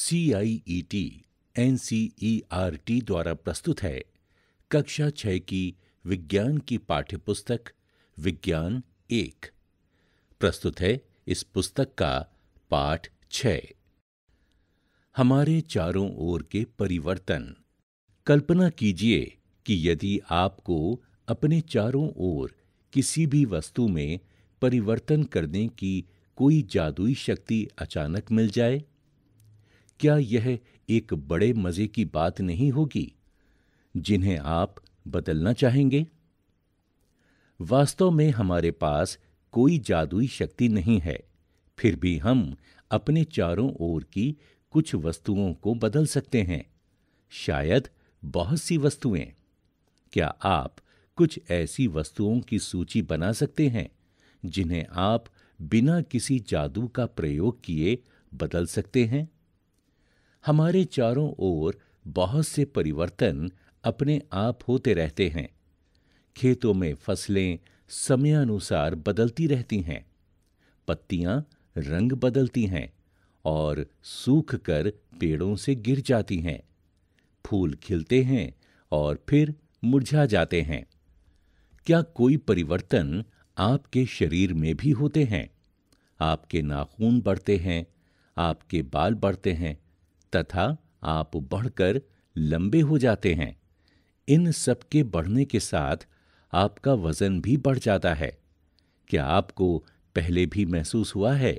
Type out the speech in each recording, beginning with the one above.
C I E T N C E R T द्वारा प्रस्तुत है कक्षा छः की विज्ञान की पाठ्यपुस्तक विज्ञान एक प्रस्तुत है इस पुस्तक का पाठ छ हमारे चारों ओर के परिवर्तन कल्पना कीजिए कि यदि आपको अपने चारों ओर किसी भी वस्तु में परिवर्तन करने की कोई जादुई शक्ति अचानक मिल जाए क्या यह एक बड़े मज़े की बात नहीं होगी जिन्हें आप बदलना चाहेंगे वास्तव में हमारे पास कोई जादुई शक्ति नहीं है फिर भी हम अपने चारों ओर की कुछ वस्तुओं को बदल सकते हैं शायद बहुत सी वस्तुएं क्या आप कुछ ऐसी वस्तुओं की सूची बना सकते हैं जिन्हें आप बिना किसी जादू का प्रयोग किए बदल सकते हैं हमारे चारों ओर बहुत से परिवर्तन अपने आप होते रहते हैं खेतों में फसलें समयानुसार बदलती रहती हैं पत्तियाँ रंग बदलती हैं और सूख कर पेड़ों से गिर जाती हैं फूल खिलते हैं और फिर मुरझा जाते हैं क्या कोई परिवर्तन आपके शरीर में भी होते हैं आपके नाखून बढ़ते हैं आपके बाल बढ़ते हैं तथा आप बढ़कर लंबे हो जाते हैं इन सब के बढ़ने के साथ आपका वजन भी बढ़ जाता है क्या आपको पहले भी महसूस हुआ है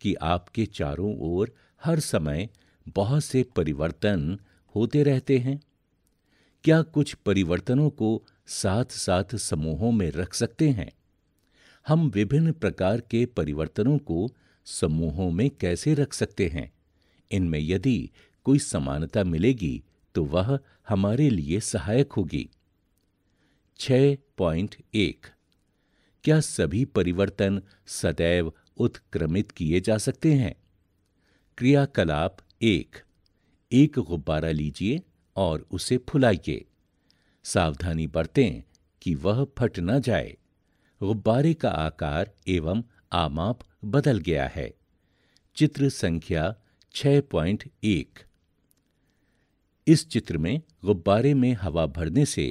कि आपके चारों ओर हर समय बहुत से परिवर्तन होते रहते हैं क्या कुछ परिवर्तनों को साथ साथ समूहों में रख सकते हैं हम विभिन्न प्रकार के परिवर्तनों को समूहों में कैसे रख सकते हैं इनमें यदि कोई समानता मिलेगी तो वह हमारे लिए सहायक होगी छ पॉइंट एक क्या सभी परिवर्तन सदैव उत्क्रमित किए जा सकते हैं क्रियाकलाप एक एक गुब्बारा लीजिए और उसे फुलाइए सावधानी बरतें कि वह फट न जाए गुब्बारे का आकार एवं आमाप बदल गया है चित्र संख्या 6.1 पॉइंट एक इस चित्र में गुब्बारे में हवा भरने से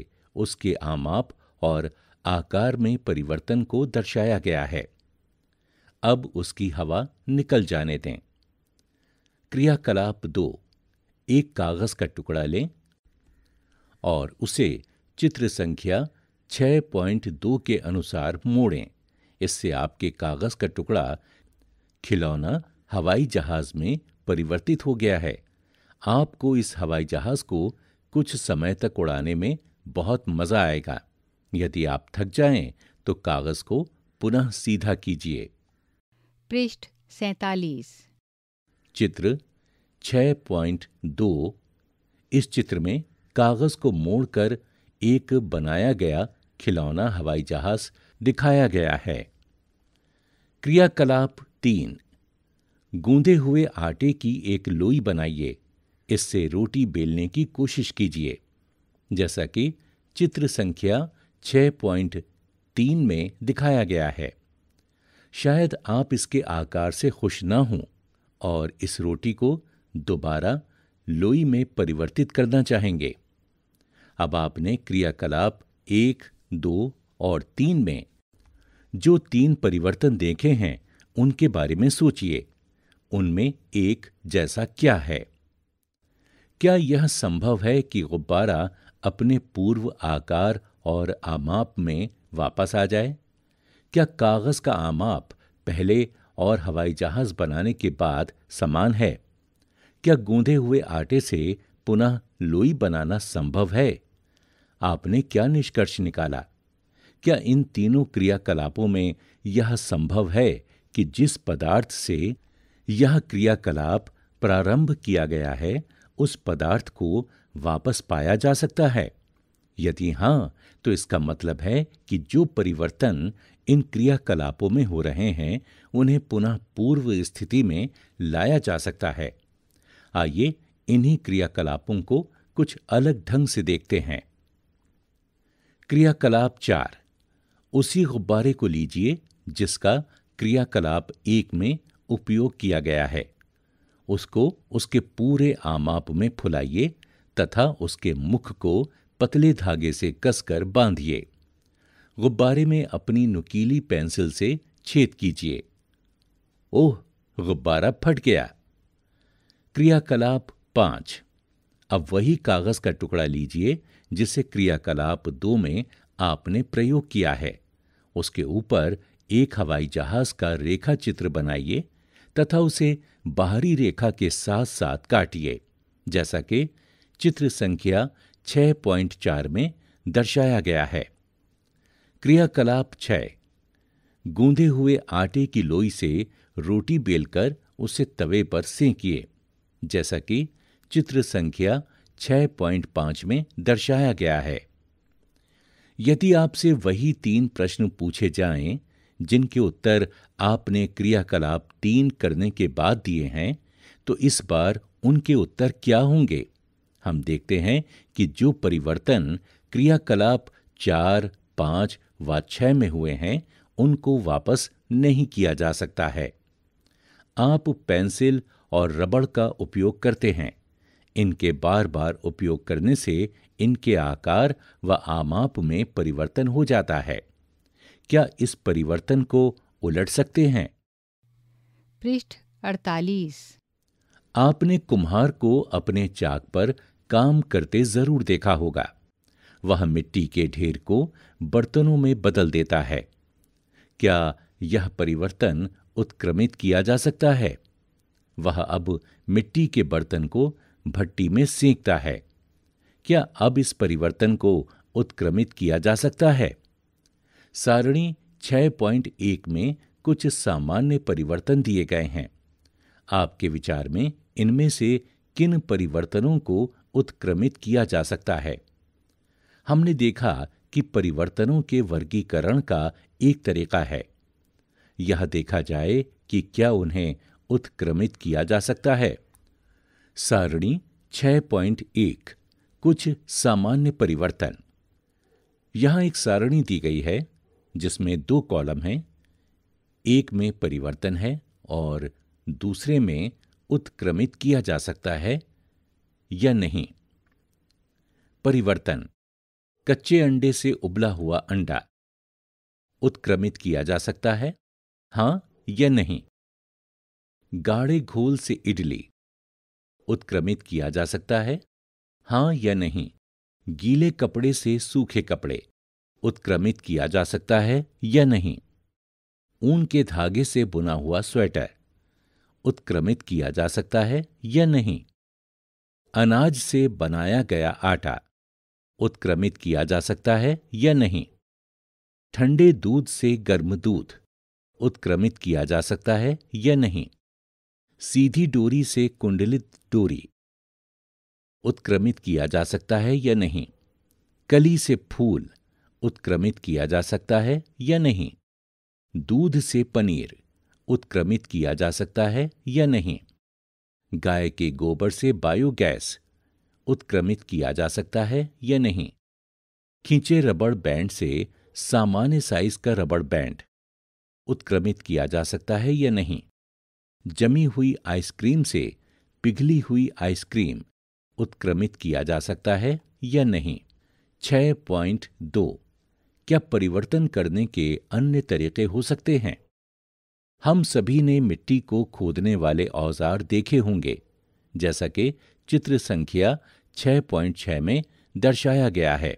उसके आमाप और आकार में परिवर्तन को दर्शाया गया है अब उसकी हवा निकल जाने दें क्रियाकलाप दो एक कागज़ का टुकड़ा लें और उसे चित्र संख्या 6.2 के अनुसार मोड़ें इससे आपके कागज़ का टुकड़ा खिलौना हवाई जहाज़ में परिवर्तित हो गया है आपको इस हवाई जहाज़ को कुछ समय तक उड़ाने में बहुत मज़ा आएगा यदि आप थक जाएं तो कागज़ को पुनः सीधा कीजिए पृष्ठ सैतालीस चित्र 6.2 इस चित्र में कागज़ को मोड़कर एक बनाया गया खिलौना हवाई जहाज़ दिखाया गया है क्रियाकलाप तीन गूंधे हुए आटे की एक लोई बनाइए इससे रोटी बेलने की कोशिश कीजिए जैसा कि चित्र संख्या छह पॉइंट तीन में दिखाया गया है शायद आप इसके आकार से खुश ना हों और इस रोटी को दोबारा लोई में परिवर्तित करना चाहेंगे अब आपने क्रियाकलाप एक दो और तीन में जो तीन परिवर्तन देखे हैं उनके बारे में सोचिए उनमें एक जैसा क्या है क्या यह संभव है कि गुब्बारा अपने पूर्व आकार और आमाप में वापस आ जाए क्या कागज़ का आमाप पहले और हवाई जहाज़ बनाने के बाद समान है क्या गूंधे हुए आटे से पुनः लोई बनाना संभव है आपने क्या निष्कर्ष निकाला क्या इन तीनों क्रियाकलापों में यह संभव है कि जिस पदार्थ से यह क्रियाकलाप प्रारंभ किया गया है उस पदार्थ को वापस पाया जा सकता है यदि हाँ तो इसका मतलब है कि जो परिवर्तन इन क्रियाकलापों में हो रहे हैं उन्हें पुनः पूर्व स्थिति में लाया जा सकता है आइए इन्हीं क्रियाकलापों को कुछ अलग ढंग से देखते हैं क्रियाकलाप चार उसी गुब्बारे को लीजिए जिसका क्रियाकलाप एक में उपयोग किया गया है उसको उसके पूरे आमाप में फुलाइए तथा उसके मुख को पतले धागे से कसकर बांधिए गुब्बारे में अपनी नुकीली पेंसिल से छेद कीजिए ओह गुब्बारा फट गया क्रियाकलाप पांच अब वही कागज़ का टुकड़ा लीजिए जिसे क्रियाकलाप दो में आपने प्रयोग किया है उसके ऊपर एक हवाई जहाज़ का रेखा चित्र बनाइए तथा उसे बाहरी रेखा के साथ साथ काटिए जैसा कि चित्र संख्या 6.4 में दर्शाया गया है क्रियाकलाप छः गूंधे हुए आटे की लोई से रोटी बेलकर उसे तवे पर सेंकिए जैसा कि चित्र संख्या 6.5 में दर्शाया गया है यदि आपसे वही तीन प्रश्न पूछे जाएं जिनके उत्तर आपने क्रियाकलाप तीन करने के बाद दिए हैं तो इस बार उनके उत्तर क्या होंगे हम देखते हैं कि जो परिवर्तन क्रियाकलाप चार पांच व छह में हुए हैं उनको वापस नहीं किया जा सकता है आप पेंसिल और रबड़ का उपयोग करते हैं इनके बार बार उपयोग करने से इनके आकार व आमाप में परिवर्तन हो जाता है क्या इस परिवर्तन को उलट सकते हैं पृष्ठ 48 आपने कुम्हार को अपने चाक पर काम करते जरूर देखा होगा वह मिट्टी के ढेर को बर्तनों में बदल देता है क्या यह परिवर्तन उत्क्रमित किया जा सकता है वह अब मिट्टी के बर्तन को भट्टी में सेंकता है क्या अब इस परिवर्तन को उत्क्रमित किया जा सकता है सारणी 6.1 में कुछ सामान्य परिवर्तन दिए गए हैं आपके विचार में इनमें से किन परिवर्तनों को उत्क्रमित किया जा सकता है हमने देखा कि परिवर्तनों के वर्गीकरण का एक तरीका है यह देखा जाए कि क्या उन्हें उत्क्रमित किया जा सकता है सारणी 6.1 कुछ सामान्य परिवर्तन यहां एक सारणी दी गई है जिसमें दो कॉलम हैं एक में परिवर्तन है और दूसरे में उत्क्रमित किया जा सकता है या नहीं परिवर्तन कच्चे अंडे से उबला हुआ अंडा उत्क्रमित किया जा सकता है हां या नहीं गाढ़े घोल से इडली उत्क्रमित किया जा सकता है हां या नहीं गीले कपड़े से सूखे कपड़े उत्क्रमित किया जा सकता है या नहीं ऊन के धागे से बुना हुआ स्वेटर उत्क्रमित किया जा सकता है या नहीं अनाज से बनाया गया आटा उत्क्रमित किया जा सकता है या नहीं ठंडे दूध से गर्म दूध उत्क्रमित किया जा सकता है या नहीं सीधी डोरी से कुंडलित डोरी उत्क्रमित किया जा सकता है या नहीं कली से फूल उत्क्रमित किया जा सकता है या नहीं दूध से पनीर उत्क्रमित किया जा सकता है या नहीं गाय के गोबर से बायोगैस उत्क्रमित किया जा सकता है या नहीं खींचे रबड़ बैंड से सामान्य साइज का रबड़ बैंड उत्क्रमित किया जा सकता है या नहीं जमी हुई आइसक्रीम से पिघली हुई आइसक्रीम उत्क्रमित किया जा सकता है या नहीं 6.2 क्या परिवर्तन करने के अन्य तरीके हो सकते हैं हम सभी ने मिट्टी को खोदने वाले औजार देखे होंगे जैसा कि चित्र संख्या 6.6 में दर्शाया गया है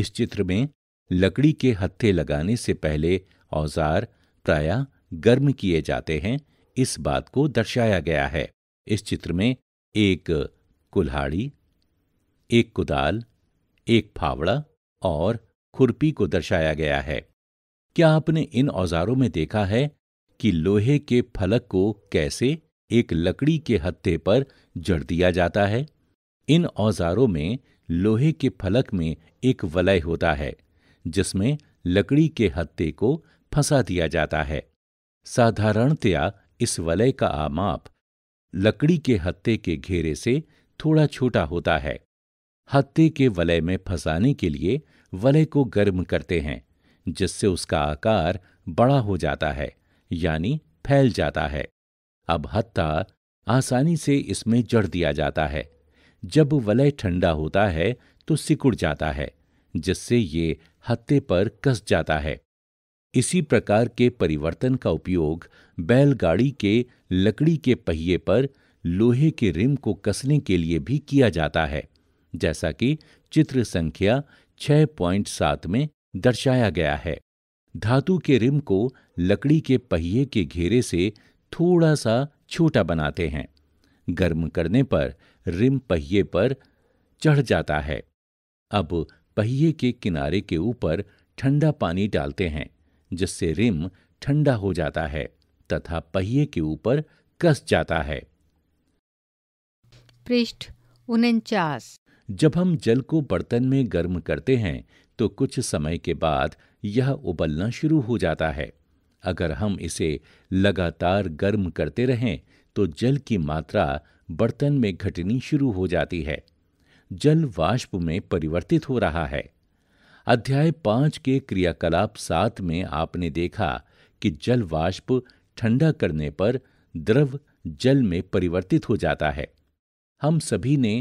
इस चित्र में लकड़ी के हत्थे लगाने से पहले औजार प्रायः गर्म किए जाते हैं इस बात को दर्शाया गया है इस चित्र में एक कुल्हाड़ी एक कुदाल एक फावड़ा और खुरपी को दर्शाया गया है क्या आपने इन औजारों में देखा है कि लोहे के फलक को कैसे एक लकड़ी के हत्थे पर जड़ दिया जाता है इन औजारों में लोहे के फलक में एक वलय होता है जिसमें लकड़ी के हत्ते को फंसा दिया जाता है साधारणतया इस वलय का आमाप लकड़ी के हत्ते के घेरे से थोड़ा छोटा होता है हत्ते के वलय में फंसाने के लिए वलय को गर्म करते हैं जिससे उसका आकार बड़ा हो जाता है यानी फैल जाता है अब हत्ता आसानी से इसमें जड़ दिया जाता है जब वलय ठंडा होता है तो सिकुड़ जाता है जिससे ये हत्ते पर कस जाता है इसी प्रकार के परिवर्तन का उपयोग बैलगाड़ी के लकड़ी के पहिए पर लोहे के रिम को कसने के लिए भी किया जाता है जैसा कि चित्र संख्या 6.7 सात में दर्शाया गया है धातु के रिम को लकड़ी के पहिए के घेरे से थोड़ा सा छोटा बनाते हैं गर्म करने पर रिम पहिए पर चढ़ जाता है अब पहिए के किनारे के ऊपर ठंडा पानी डालते हैं जिससे रिम ठंडा हो जाता है तथा पहिए के ऊपर कस जाता है पृष्ठ उनचास जब हम जल को बर्तन में गर्म करते हैं तो कुछ समय के बाद यह उबलना शुरू हो जाता है अगर हम इसे लगातार गर्म करते रहें तो जल की मात्रा बर्तन में घटनी शुरू हो जाती है जल वाष्प में परिवर्तित हो रहा है अध्याय पाँच के क्रियाकलाप सात में आपने देखा कि जल वाष्प ठंडा करने पर द्रव जल में परिवर्तित हो जाता है हम सभी ने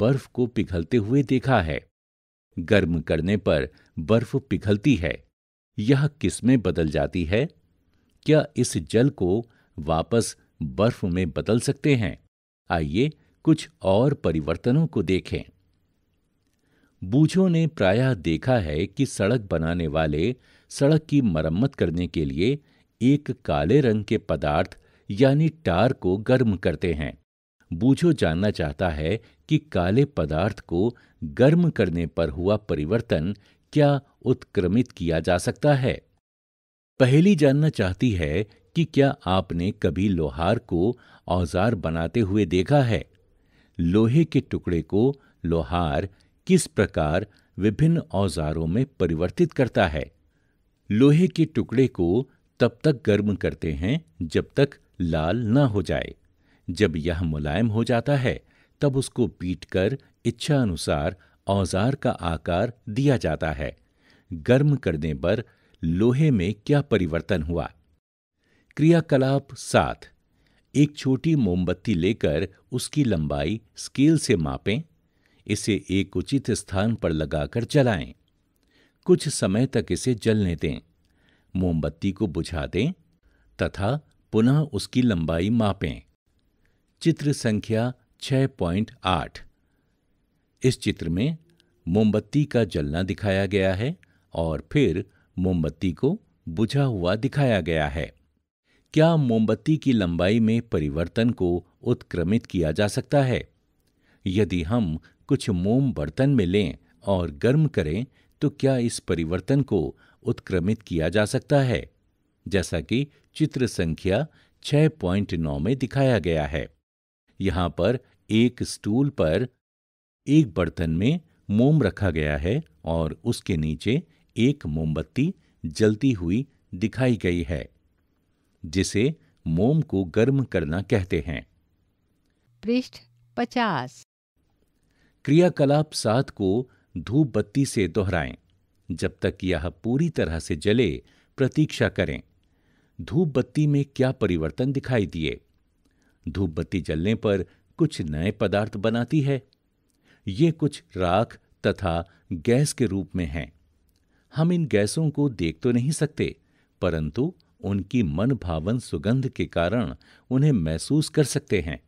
बर्फ को पिघलते हुए देखा है गर्म करने पर बर्फ पिघलती है यह किसमें बदल जाती है क्या इस जल को वापस बर्फ में बदल सकते हैं आइए कुछ और परिवर्तनों को देखें बूझों ने प्रायः देखा है कि सड़क बनाने वाले सड़क की मरम्मत करने के लिए एक काले रंग के पदार्थ यानी टार को गर्म करते हैं बूझो जानना चाहता है कि काले पदार्थ को गर्म करने पर हुआ परिवर्तन क्या उत्क्रमित किया जा सकता है पहली जानना चाहती है कि क्या आपने कभी लोहार को औजार बनाते हुए देखा है लोहे के टुकड़े को लोहार किस प्रकार विभिन्न औजारों में परिवर्तित करता है लोहे के टुकड़े को तब तक गर्म करते हैं जब तक लाल न हो जाए जब यह मुलायम हो जाता है तब उसको पीटकर इच्छा अनुसार औजार का आकार दिया जाता है गर्म करने पर लोहे में क्या परिवर्तन हुआ क्रियाकलाप सात एक छोटी मोमबत्ती लेकर उसकी लंबाई स्केल से मापें इसे एक उचित स्थान पर लगाकर जलाएं कुछ समय तक इसे जलने दें मोमबत्ती को बुझा दें तथा पुनः उसकी लंबाई मापें चित्र संख्या 6.8 इस चित्र में मोमबत्ती का जलना दिखाया गया है और फिर मोमबत्ती को बुझा हुआ दिखाया गया है क्या मोमबत्ती की लंबाई में परिवर्तन को उत्क्रमित किया जा सकता है यदि हम कुछ मोम बर्तन में लें और गर्म करें तो क्या इस परिवर्तन को उत्क्रमित किया जा सकता है जैसा कि चित्र संख्या 6.9 में दिखाया गया है यहां पर एक स्टूल पर एक बर्तन में मोम रखा गया है और उसके नीचे एक मोमबत्ती जलती हुई दिखाई गई है जिसे मोम को गर्म करना कहते हैं पृष्ठ पचास क्रियाकलाप सात को धूप बत्ती से दोहराएं जब तक यह पूरी तरह से जले प्रतीक्षा करें धूप बत्ती में क्या परिवर्तन दिखाई दिए धूप बत्ती जलने पर कुछ नए पदार्थ बनाती है ये कुछ राख तथा गैस के रूप में हैं हम इन गैसों को देख तो नहीं सकते परंतु उनकी मन भावन सुगंध के कारण उन्हें महसूस कर सकते हैं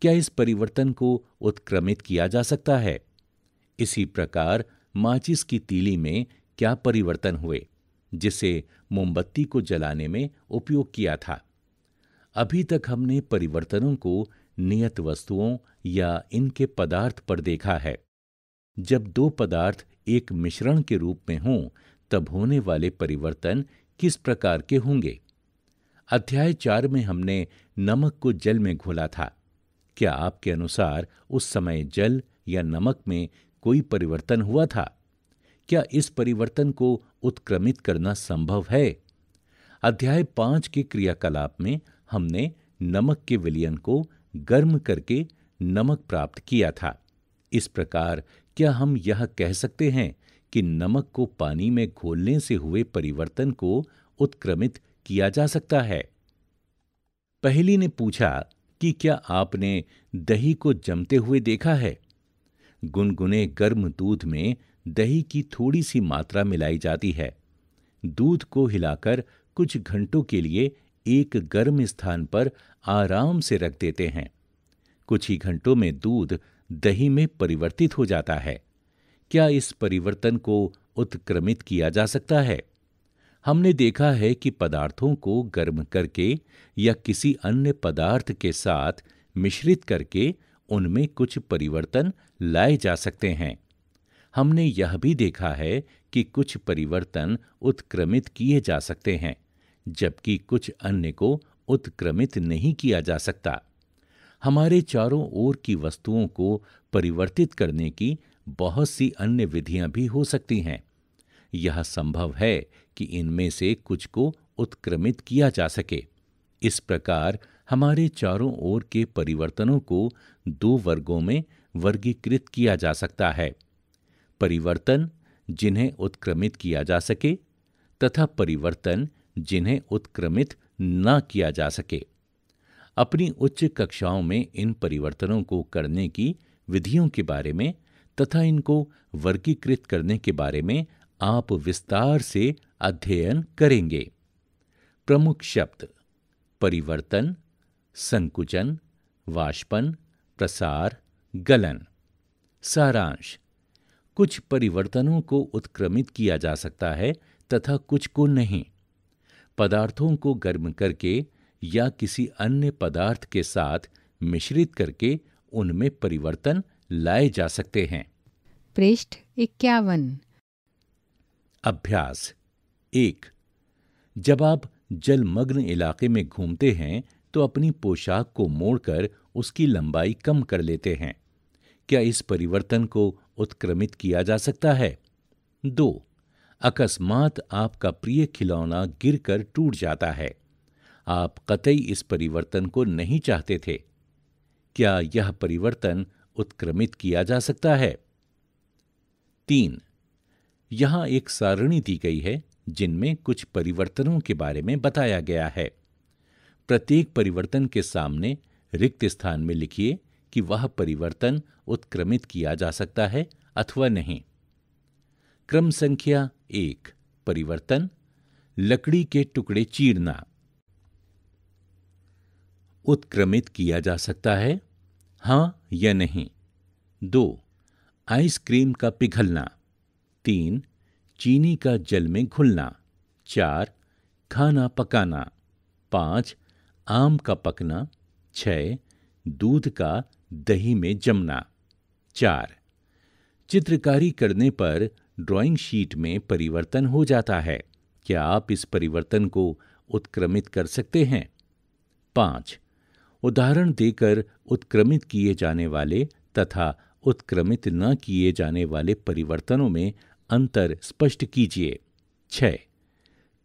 क्या इस परिवर्तन को उत्क्रमित किया जा सकता है इसी प्रकार माचिस की तीली में क्या परिवर्तन हुए जिसे मोमबत्ती को जलाने में उपयोग किया था अभी तक हमने परिवर्तनों को नियत वस्तुओं या इनके पदार्थ पर देखा है जब दो पदार्थ एक मिश्रण के रूप में हों तब होने वाले परिवर्तन किस प्रकार के होंगे अध्याय चार में हमने नमक को जल में घोला था क्या आपके अनुसार उस समय जल या नमक में कोई परिवर्तन हुआ था क्या इस परिवर्तन को उत्क्रमित करना संभव है अध्याय पांच के क्रियाकलाप में हमने नमक के विलयन को गर्म करके नमक प्राप्त किया था इस प्रकार क्या हम यह कह सकते हैं कि नमक को पानी में घोलने से हुए परिवर्तन को उत्क्रमित किया जा सकता है पहली ने पूछा कि क्या आपने दही को जमते हुए देखा है गुनगुने गर्म दूध में दही की थोड़ी सी मात्रा मिलाई जाती है दूध को हिलाकर कुछ घंटों के लिए एक गर्म स्थान पर आराम से रख देते हैं कुछ ही घंटों में दूध दही में परिवर्तित हो जाता है क्या इस परिवर्तन को उत्क्रमित किया जा सकता है हमने देखा है कि पदार्थों को गर्म करके या किसी अन्य पदार्थ के साथ मिश्रित करके उनमें कुछ परिवर्तन लाए जा सकते हैं हमने यह भी देखा है कि कुछ परिवर्तन उत्क्रमित किए जा सकते हैं जबकि कुछ अन्य को उत्क्रमित नहीं किया जा सकता हमारे चारों ओर की वस्तुओं को परिवर्तित करने की बहुत सी अन्य विधियां भी हो सकती हैं यह संभव है कि इनमें से कुछ को उत्क्रमित किया जा सके इस प्रकार हमारे चारों ओर के परिवर्तनों को दो वर्गों में वर्गीकृत किया जा सकता है परिवर्तन जिन्हें उत्क्रमित किया जा सके तथा परिवर्तन जिन्हें उत्क्रमित न किया जा सके अपनी उच्च कक्षाओं में इन परिवर्तनों को करने की विधियों के बारे में तथा इनको वर्गीकृत करने के बारे में आप विस्तार से अध्ययन करेंगे प्रमुख शब्द परिवर्तन संकुचन वाष्पन प्रसार गलन सारांश कुछ परिवर्तनों को उत्क्रमित किया जा सकता है तथा कुछ को नहीं पदार्थों को गर्म करके या किसी अन्य पदार्थ के साथ मिश्रित करके उनमें परिवर्तन लाए जा सकते हैं पृष्ठ इक्यावन अभ्यास एक जब आप जलमग्न इलाके में घूमते हैं तो अपनी पोशाक को मोड़कर उसकी लंबाई कम कर लेते हैं क्या इस परिवर्तन को उत्क्रमित किया जा सकता है दो अकस्मात आपका प्रिय खिलौना गिरकर टूट जाता है आप कतई इस परिवर्तन को नहीं चाहते थे क्या यह परिवर्तन उत्क्रमित किया जा सकता है तीन यहां एक सारणी दी गई है जिनमें कुछ परिवर्तनों के बारे में बताया गया है प्रत्येक परिवर्तन के सामने रिक्त स्थान में लिखिए कि वह परिवर्तन उत्क्रमित किया जा सकता है अथवा नहीं क्रम संख्या एक परिवर्तन लकड़ी के टुकड़े चीरना उत्क्रमित किया जा सकता है हाँ या नहीं दो आइसक्रीम का पिघलना तीन चीनी का जल में घुलना चार खाना पकाना पांच आम का पकना छः दूध का दही में जमना चार चित्रकारी करने पर ड्राइंग शीट में परिवर्तन हो जाता है क्या आप इस परिवर्तन को उत्क्रमित कर सकते हैं पांच उदाहरण देकर उत्क्रमित किए जाने वाले तथा उत्क्रमित न किए जाने वाले परिवर्तनों में अंतर स्पष्ट कीजिए छः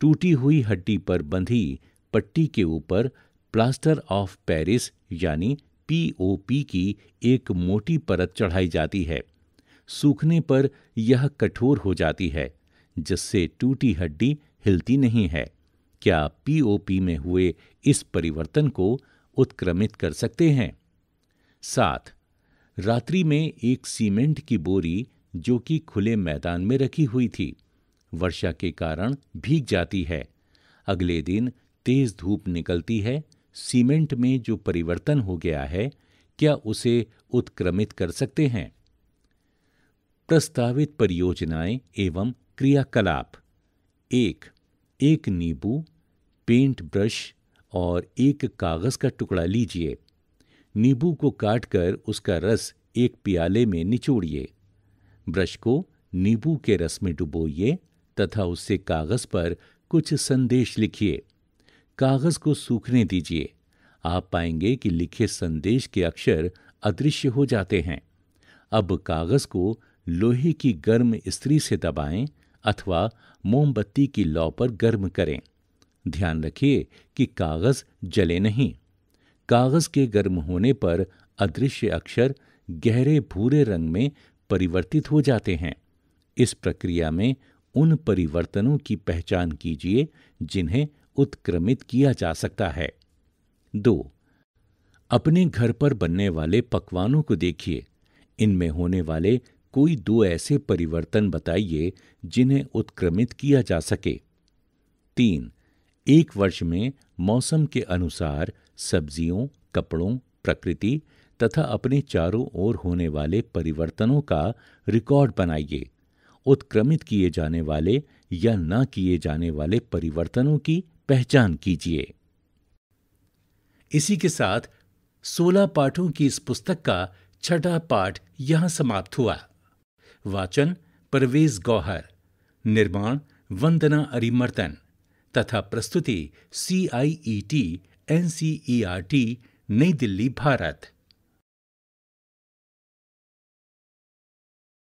टूटी हुई हड्डी पर बंधी पट्टी के ऊपर प्लास्टर ऑफ पेरिस यानी पीओपी की एक मोटी परत चढ़ाई जाती है सूखने पर यह कठोर हो जाती है जिससे टूटी हड्डी हिलती नहीं है क्या पीओपी में हुए इस परिवर्तन को उत्क्रमित कर सकते हैं साथ रात्रि में एक सीमेंट की बोरी जो कि खुले मैदान में रखी हुई थी वर्षा के कारण भीग जाती है अगले दिन तेज धूप निकलती है सीमेंट में जो परिवर्तन हो गया है क्या उसे उत्क्रमित कर सकते हैं प्रस्तावित परियोजनाएं एवं क्रियाकलाप एक एक नींबू पेंट ब्रश और एक कागज़ का टुकड़ा लीजिए नींबू को काटकर उसका रस एक प्याले में निचोड़िए ब्रश को नींबू के रस में डुबोइए तथा उससे कागज़ पर कुछ संदेश लिखिए कागज़ को सूखने दीजिए आप पाएंगे कि लिखे संदेश के अक्षर अदृश्य हो जाते हैं अब कागज़ को लोहे की गर्म स्त्री से दबाएं अथवा मोमबत्ती की लौ पर गर्म करें ध्यान रखिए कि कागज़ जले नहीं कागज़ के गर्म होने पर अदृश्य अक्षर गहरे भूरे रंग में परिवर्तित हो जाते हैं इस प्रक्रिया में उन परिवर्तनों की पहचान कीजिए जिन्हें उत्क्रमित किया जा सकता है दो अपने घर पर बनने वाले पकवानों को देखिए इनमें होने वाले कोई दो ऐसे परिवर्तन बताइए जिन्हें उत्क्रमित किया जा सके तीन एक वर्ष में मौसम के अनुसार सब्जियों कपड़ों प्रकृति तथा अपने चारों ओर होने वाले परिवर्तनों का रिकॉर्ड बनाइए उत्क्रमित किए जाने वाले या न किए जाने वाले परिवर्तनों की पहचान कीजिए इसी के साथ सोलह पाठों की इस पुस्तक का छठा पाठ यहां समाप्त हुआ वाचन परवेज गौहर निर्माण वंदना अरिमर्दन तथा प्रस्तुति C I E T N C E R T नई दिल्ली भारत